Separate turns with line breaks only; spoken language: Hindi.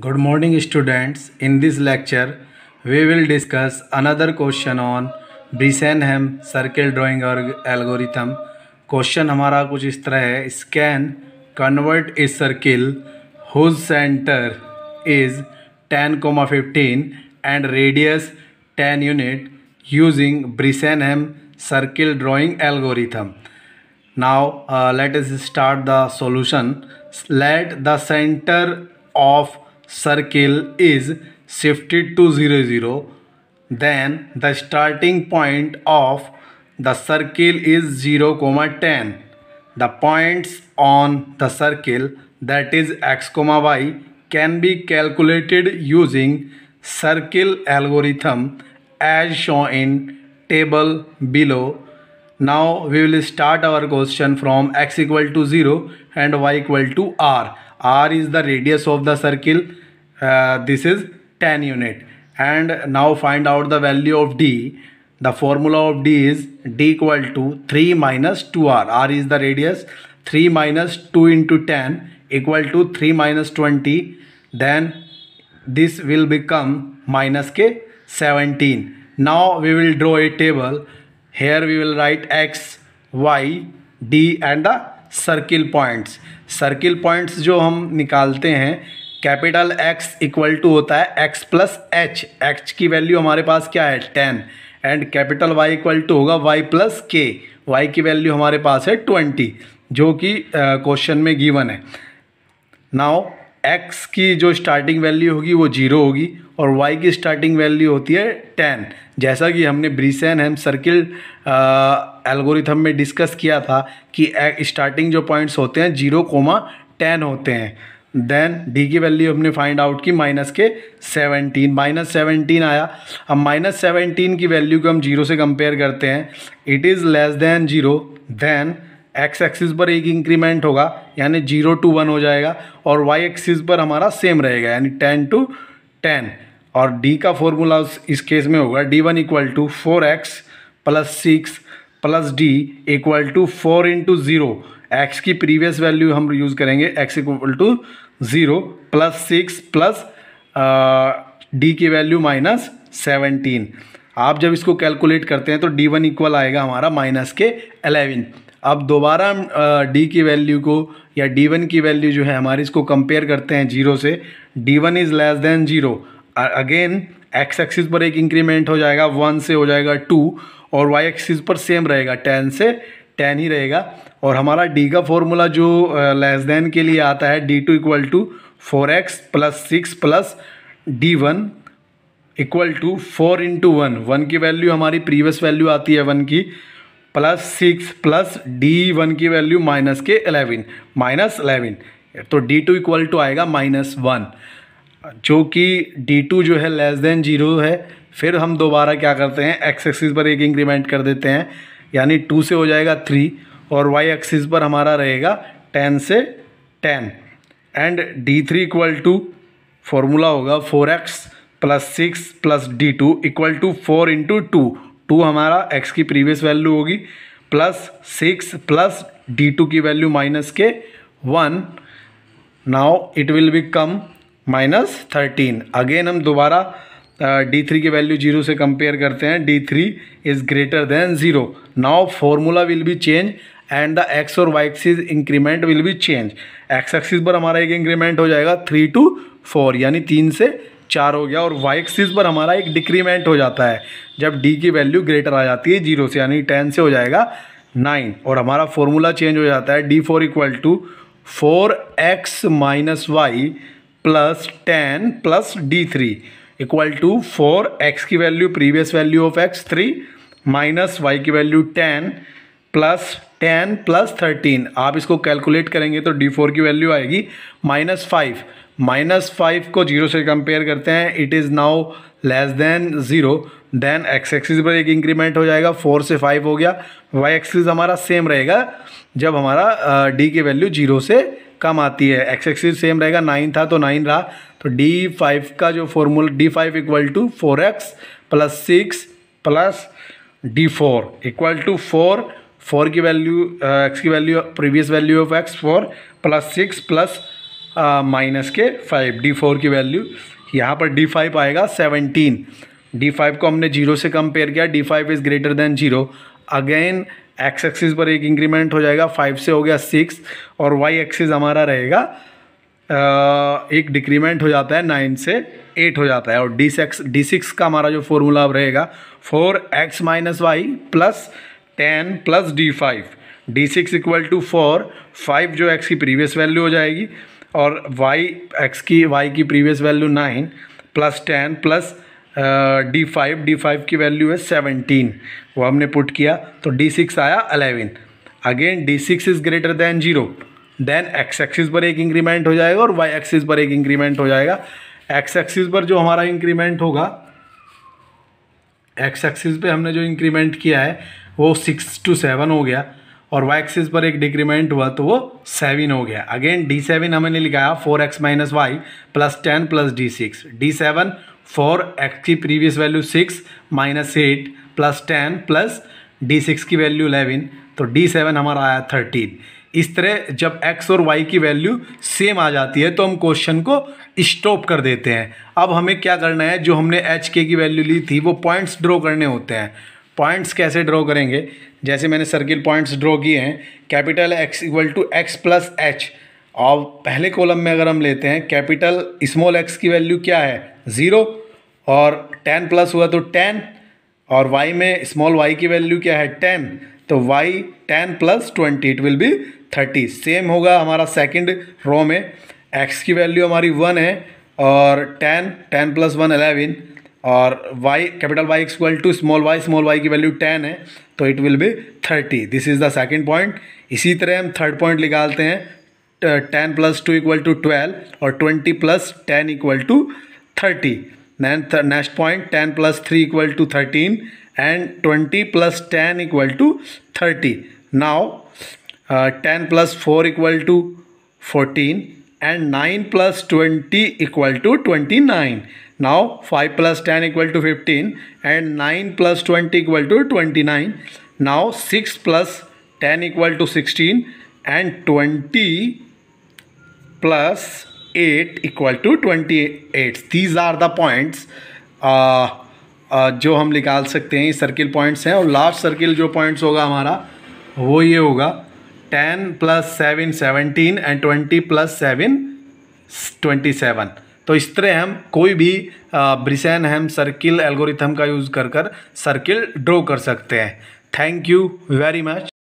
Good morning students in this lecture we will discuss another question on question हेम सर्किल circle और एल्गोरिथम क्वेश्चन हमारा कुछ इस तरह है scan convert a circle whose centre is ten comma fifteen and radius ten unit using Bresenham circle drawing algorithm now let is start the solution let the centre of circle is shifted to 0, 0, then the starting point of the circle is 0, comma 10. The points on the circle that is x, comma y can be calculated using circle algorithm as shown in table below. Now we will start our question from x equal to 0 and y equal to r. r is the radius of the circle this is 10 unit and now find out the value of D. The formula of D is D equal to 3 minus 2R. R is the radius. 3 minus 2 into 10 equal to 3 minus 20. Then this will become minus K 17. Now we will draw a table. Here we will write X, Y, D and the circle points circle points जो हम निकालते हैं कैपिटल एक्स इक्वल टू होता है एक्स प्लस एच एच की वैल्यू हमारे पास क्या है ten and capital Y equal to होगा वाई प्लस के वाई की वैल्यू हमारे पास है ट्वेंटी जो कि क्वेश्चन में गिवन है नाउ एक्स की जो स्टार्टिंग वैल्यू होगी वो जीरो होगी और वाई की स्टार्टिंग वैल्यू होती है टेन जैसा कि हमने ब्रीसेन हेम सर्किल एल्गोरिथम में डिस्कस किया था कि स्टार्टिंग जो पॉइंट्स होते हैं जीरो कोमा टेन होते हैं देन डी की वैल्यू हमने फाइंड आउट की माइनस के सेवनटीन माइनस सेवनटीन आया अब माइनस सेवनटीन की वैल्यू को हम जीरो से कंपेयर करते हैं it is less than zero then x axis पर एक इंक्रीमेंट होगा यानी जीरो टू वन हो जाएगा और वाई एक्सिस पर हमारा सेम रहेगा यानी टेन टू टेन और डी का फॉर्मूला इस केस में होगा D one equal to four X plus six plus D equal to four into zero X की प्रीवियस वैल्यू हम यूज़ करेंगे X equal to zero plus six plus D की वैल्यू माइनस सेवनटीन आप जब इसको कैलकुलेट करते हैं तो डी वन इक्वल आएगा हमारा माइनस के अलेवन अब दोबारा हम डी की वैल्यू को या डी वन की वैल्यू जो है हमारी इसको कंपेयर करते हैं जीरो से D one is less than zero again X axis पर एक इंक्रीमेंट हो जाएगा वन से हो जाएगा टू और वाई एक्सिस पर सेम रहेगा टेन से टेन ही रहेगा और हमारा डी का फॉर्मूला जो लेस देन के लिए आता है D two equal to four X plus six plus D one equal to four into one one की वैल्यू हमारी प्रीवियस वैल्यू आती है वन की plus six plus D one की वैल्यू माइनस के एलेवन माइनस एलेवन तो डी टू इक्वल टू आएगा माइनस वन जो कि डी टू जो है लेस देन जीरो है फिर हम दोबारा क्या करते हैं एक्स एक्सिस पर एक इंक्रीमेंट कर देते हैं यानी टू से हो जाएगा थ्री और वाई एक्सिस पर हमारा रहेगा टेन से ten and D three equal to formula होगा four X plus six plus D two equal to four into two two हमारा एक्स की प्रीवियस वैल्यू होगी plus six plus D two की वैल्यू माइनस के one now it will be come minus thirteen again हम दोबारा डी थ्री की वैल्यू जीरो से कंपेयर करते हैं D three is greater than zero now formula will be change and the X और Y axis increment will be change X axis पर हमारा एक इंक्रीमेंट हो जाएगा थ्री टू फोर यानी तीन से चार हो गया और वाई एक्सिस पर हमारा एक डिक्रीमेंट हो जाता है जब डी की वैल्यू ग्रेटर आ जाती है जीरो से यानी टेन से हो जाएगा नाइन और हमारा फॉर्मूला चेंज हो जाता है D four equal to four x minus Y plus ten plus D three equal to four x की value previous value of X three minus Y की value ten plus ten plus thirteen आप इसको कैलकुलेट करेंगे तो डी फोर की वैल्यू आएगी माइनस फाइव माइनस फाइव को जीरो से कंपेयर करते हैं it is now less than zero then x axis पर एक इंक्रीमेंट हो जाएगा फोर से फाइव हो गया वाई एक्सिस हमारा सेम रहेगा जब हमारा डी uh, की वैल्यू जीरो से कम आती है एक्स एक्सिस सेम रहेगा नाइन था तो नाइन रहा तो डी फाइव का जो formula D five equal to four X plus six plus D four equal to four four की वैल्यू एक्स uh, की value previous value of X four plus six plus minus के फाइव डी फोर की वैल्यू यहाँ पर डी फाइव आएगा सेवनटीन डी फाइव को हमने जीरो से कंपेयर किया D five is greater than zero again X axis पर एक इंक्रीमेंट हो जाएगा फाइव से हो गया सिक्स और वाई एक्सिस हमारा रहेगा एक डिक्रीमेंट हो जाता है नाइन से एट हो जाता है और डी सेक्स डी सिक्स का हमारा जो फॉर्मूला अब रहेगा four x minus Y plus ten plus d five d six equal to four five जो एक्स की प्रीवियस वैल्यू हो जाएगी और वाई एक्स की वाई की previous value nine plus ten plus d five d five की वैल्यू है सेवनटीन वो हमने पुट किया तो डी सिक्स आया eleven again d six is greater than zero then x axis पर एक इंक्रीमेंट हो जाएगा और वाई एक्सिस पर एक इंक्रीमेंट हो जाएगा एक्स एक्सिस पर जो हमारा इंक्रीमेंट होगा एक्स एक्सिस पे हमने जो इंक्रीमेंट किया है वो सिक्स टू सेवन हो गया और वाई एक्सिस पर एक डिक्रीमेंट हुआ तो वो सेवन हो गया अगेन डी सेवन हमने लिखाया four x minus Y plus ten plus d six d seven four x की previous value six minus eight plus ten plus d six की वैल्यू इलेवन तो डी सेवन हमारा आया थर्टीन इस तरह जब एक्स और वाई की वैल्यू सेम आ जाती है तो हम क्वेश्चन को स्टॉप कर देते हैं अब हमें क्या करना है जो हमने एच के की वैल्यू ली थी वो पॉइंट्स ड्रॉ करने होते हैं पॉइंट्स कैसे ड्रॉ करेंगे जैसे मैंने सर्किल पॉइंट्स ड्रॉ किए हैं capital x equal to x plus h और पहले कॉलम में अगर हम लेते हैं कैपिटल स्मॉल एक्स की वैल्यू क्या है ज़ीरो और टेन प्लस हुआ तो टेन और वाई में स्मॉल वाई की वैल्यू क्या है टेन तो y ten plus twenty it will be thirty same होगा हमारा सेकंड रो में एक्स की वैल्यू हमारी वन है और ten ten plus one eleven और y capital Y equal to small y small y की वैल्यू टेन है तो it will be thirty this is the second point इसी तरह हम थर्ड पॉइंट निकालते हैं ten plus two equal to twelve और twenty plus ten equal to 30. Then next point 10 plus 3 equal to 13 and 20 plus 10 equal to 30. Now uh, 10 plus 4 equal to 14 and 9 plus 20 equal to 29. Now 5 plus 10 equal to 15 and 9 plus 20 equal to 29. Now 6 plus 10 equal to 16 and 20 plus eight equal to twenty eight these are the points जो हम निकाल सकते हैं सर्किल पॉइंट्स हैं और लास्ट सर्किल जो पॉइंट्स होगा हमारा वो ये होगा ten plus seven seventeen and twenty plus seven twenty seven तो इस तरह हम कोई भी ब्रिसैन uh, हम सर्किल एल्गोरिथम का यूज़ कर कर सर्किल ड्रॉ कर सकते हैं थैंक यू वेरी मच